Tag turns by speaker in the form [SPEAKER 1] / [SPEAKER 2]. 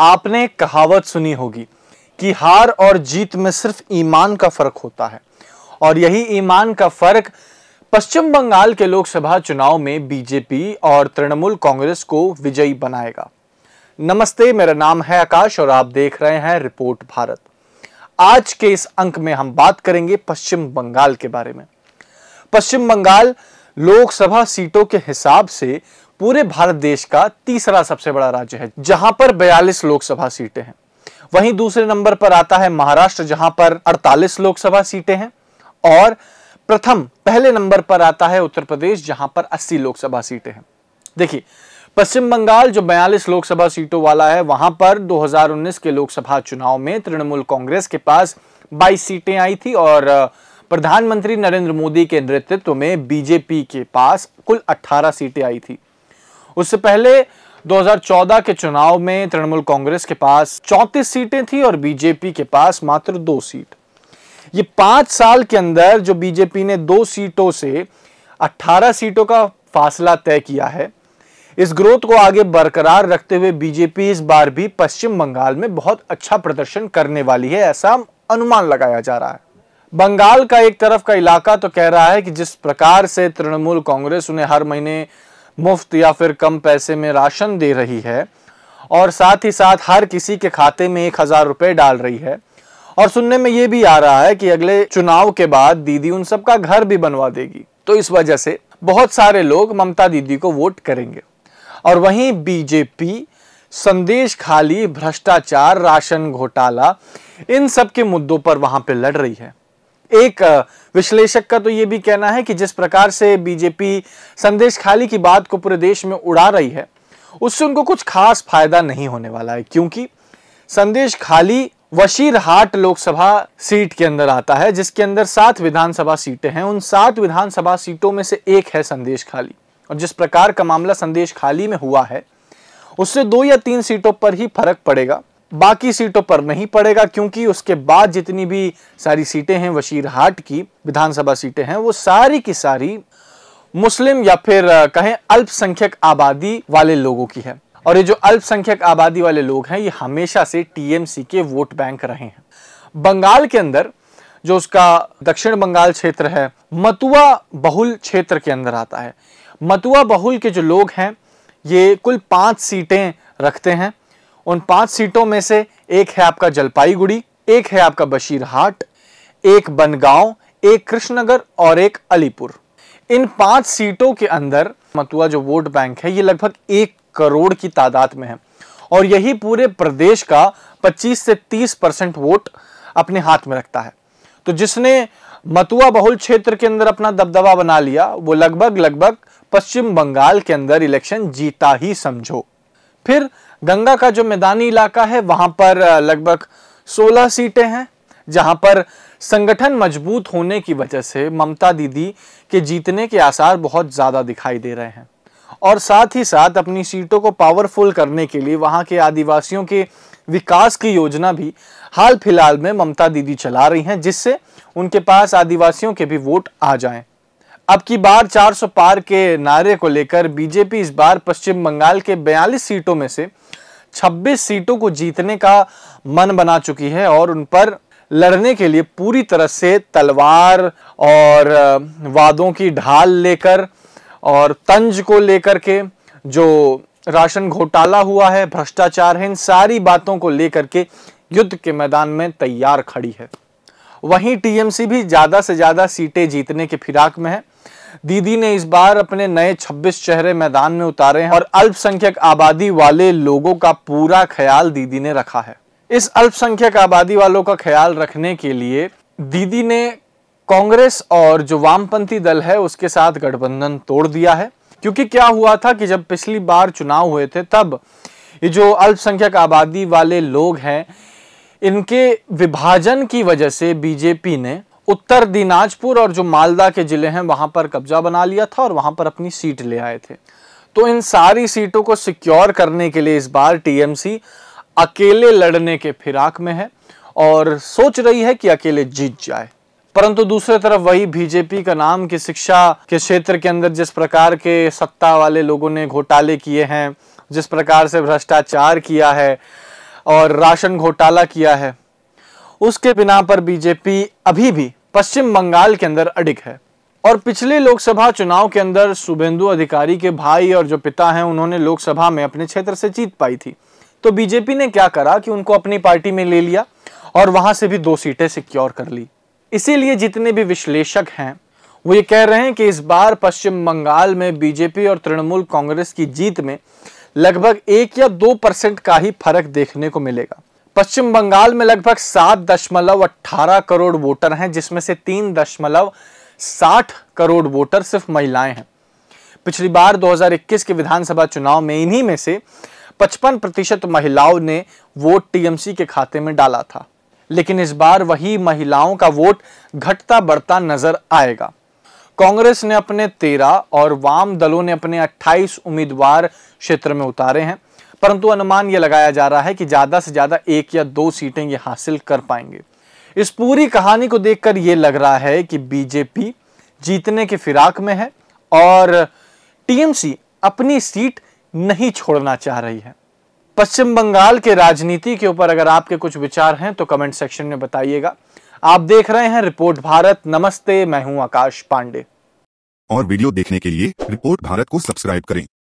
[SPEAKER 1] आपने कहावत सुनी होगी कि हार और जीत में सिर्फ ईमान का फर्क होता है और यही ईमान का फर्क पश्चिम बंगाल के लोकसभा चुनाव में बीजेपी और तृणमूल कांग्रेस को विजयी बनाएगा नमस्ते मेरा नाम है आकाश और आप देख रहे हैं रिपोर्ट भारत आज के इस अंक में हम बात करेंगे पश्चिम बंगाल के बारे में पश्चिम बंगाल लोकसभा सीटों के हिसाब से पूरे भारत देश का तीसरा सबसे बड़ा राज्य है जहां पर बयालीस लोकसभा सीटें हैं वहीं दूसरे नंबर पर आता है महाराष्ट्र जहां पर 48 लोकसभा सीटें हैं और प्रथम पहले नंबर पर आता है उत्तर प्रदेश जहां पर 80 लोकसभा सीटें हैं देखिए पश्चिम बंगाल जो बयालीस लोकसभा सीटों वाला है वहां पर 2019 के लोकसभा चुनाव में तृणमूल कांग्रेस के पास 22 सीटें आई थी और प्रधानमंत्री नरेंद्र मोदी के नेतृत्व में बीजेपी के पास कुल 18 सीटें आई थी उससे पहले 2014 के चुनाव में तृणमूल कांग्रेस के पास 34 सीटें थी और बीजेपी के पास मात्र दो सीट ये पांच साल के अंदर जो बीजेपी ने दो सीटों से 18 सीटों का फासला तय किया है इस ग्रोथ को आगे बरकरार रखते हुए बीजेपी इस बार भी पश्चिम बंगाल में बहुत अच्छा प्रदर्शन करने वाली है ऐसा अनुमान लगाया जा रहा है बंगाल का एक तरफ का इलाका तो कह रहा है कि जिस प्रकार से तृणमूल कांग्रेस उन्हें हर महीने मुफ्त या फिर कम पैसे में राशन दे रही है और साथ ही साथ हर किसी के खाते में एक हज़ार रुपए डाल रही है और सुनने में ये भी आ रहा है कि अगले चुनाव के बाद दीदी उन सबका घर भी बनवा देगी तो इस वजह से बहुत सारे लोग ममता दीदी को वोट करेंगे और वहीं बीजेपी संदेश खाली भ्रष्टाचार राशन घोटाला इन सब के मुद्दों पर वहां पर लड़ रही है एक विश्लेषक का तो ये भी कहना है कि जिस प्रकार से बीजेपी संदेश खाली की बात को पूरे देश में उड़ा रही है उससे उनको कुछ खास फायदा नहीं होने वाला है क्योंकि संदेश खाली वशीरहाट लोकसभा सीट के अंदर आता है जिसके अंदर सात विधानसभा सीटें हैं उन सात विधानसभा सीटों में से एक है संदेश खाली और जिस प्रकार का मामला संदेश खाली में हुआ है उससे दो या तीन सीटों पर ही फर्क पड़ेगा बाकी सीटों पर नहीं पड़ेगा क्योंकि उसके बाद जितनी भी सारी सीटें हैं वशीरहाट की विधानसभा सीटें हैं वो सारी की सारी मुस्लिम या फिर कहें अल्पसंख्यक आबादी वाले लोगों की है और ये जो अल्पसंख्यक आबादी वाले लोग हैं ये हमेशा से टीएमसी के वोट बैंक रहे हैं बंगाल के अंदर जो उसका दक्षिण बंगाल क्षेत्र है मतुआ बहुल क्षेत्र के अंदर आता है मतुआ बहुल के जो लोग हैं ये कुल पांच सीटें रखते हैं उन पांच सीटों में से एक है आपका जलपाईगुड़ी एक है आपका बशीरहाट एक बनगांव एक कृष्णनगर और एक अलीपुर इन पांच सीटों के अंदर मतुआ जो वोट बैंक है ये लगभग एक करोड़ की तादाद में है और यही पूरे प्रदेश का 25 से 30 परसेंट वोट अपने हाथ में रखता है तो जिसने मतुआ बहुल क्षेत्र के अंदर अपना दबदबा बना लिया वो लगभग लगभग पश्चिम बंगाल के अंदर इलेक्शन जीता ही समझो फिर गंगा का जो मैदानी इलाका है वहां पर लगभग 16 सीटें हैं जहां पर संगठन मजबूत होने की वजह से ममता दीदी के जीतने के आसार बहुत ज़्यादा दिखाई दे रहे हैं और साथ ही साथ अपनी सीटों को पावरफुल करने के लिए वहां के आदिवासियों के विकास की योजना भी हाल फिलहाल में ममता दीदी चला रही हैं जिससे उनके पास आदिवासियों के भी वोट आ जाएं अब की बार 400 पार के नारे को लेकर बीजेपी इस बार पश्चिम बंगाल के 42 सीटों में से 26 सीटों को जीतने का मन बना चुकी है और उन पर लड़ने के लिए पूरी तरह से तलवार और वादों की ढाल लेकर और तंज को लेकर के जो राशन घोटाला हुआ है भ्रष्टाचार है इन सारी बातों को लेकर के युद्ध के मैदान में तैयार खड़ी है वहीं टीएमसी भी ज़्यादा से ज़्यादा सीटें जीतने के फिराक में है दीदी ने इस बार अपने नए 26 चेहरे मैदान में उतारे हैं और अल्पसंख्यक आबादी वाले लोगों का पूरा ख्याल दीदी ने रखा है इस अल्पसंख्यक आबादी वालों का ख्याल रखने के लिए दीदी ने कांग्रेस और जो वामपंथी दल है उसके साथ गठबंधन तोड़ दिया है क्योंकि क्या हुआ था कि जब पिछली बार चुनाव हुए थे तब ये जो अल्पसंख्यक आबादी वाले लोग हैं इनके विभाजन की वजह से बीजेपी ने उत्तर दिनाजपुर और जो मालदा के जिले हैं वहां पर कब्जा बना लिया था और वहां पर अपनी सीट ले आए थे तो इन सारी सीटों को सिक्योर करने के लिए इस बार टीएमसी अकेले लड़ने के फिराक में है और सोच रही है कि अकेले जीत जाए परंतु दूसरे तरफ वही बीजेपी का नाम कि शिक्षा के क्षेत्र के अंदर जिस प्रकार के सत्ता वाले लोगों ने घोटाले किए हैं जिस प्रकार से भ्रष्टाचार किया है और राशन घोटाला किया है उसके बिना पर बीजेपी अभी भी पश्चिम बंगाल के अंदर अडिक है और पिछले लोकसभा चुनाव के अंदर शुभेंदु अधिकारी के भाई और जो पिता हैं उन्होंने लोकसभा में अपने क्षेत्र से जीत पाई थी तो बीजेपी ने क्या करा कि उनको अपनी पार्टी में ले लिया और वहां से भी दो सीटें सिक्योर कर ली इसीलिए जितने भी विश्लेषक हैं वो ये कह रहे हैं कि इस बार पश्चिम बंगाल में बीजेपी और तृणमूल कांग्रेस की जीत में लगभग एक या दो परसेंट का ही फर्क देखने को मिलेगा पश्चिम बंगाल में लगभग सात दशमलव अट्ठारह करोड़ वोटर हैं जिसमें से तीन दशमलव साठ करोड़ वोटर सिर्फ महिलाएं हैं पिछली बार 2021 के विधानसभा चुनाव में इन्हीं में से 55 प्रतिशत महिलाओं ने वोट टीएमसी के खाते में डाला था लेकिन इस बार वही महिलाओं का वोट घटता बढ़ता नजर आएगा कांग्रेस ने अपने 13 और वाम दलों ने अपने 28 उम्मीदवार क्षेत्र में उतारे हैं परंतु अनुमान ये लगाया जा रहा है कि ज़्यादा से ज़्यादा एक या दो सीटें ये हासिल कर पाएंगे इस पूरी कहानी को देखकर ये लग रहा है कि बीजेपी जीतने के फिराक में है और टीएमसी अपनी सीट नहीं छोड़ना चाह रही है पश्चिम बंगाल के राजनीति के ऊपर अगर आपके कुछ विचार हैं तो कमेंट सेक्शन में बताइएगा आप देख रहे हैं रिपोर्ट भारत नमस्ते मैं हूं आकाश पांडे और वीडियो देखने के लिए रिपोर्ट भारत को सब्सक्राइब करें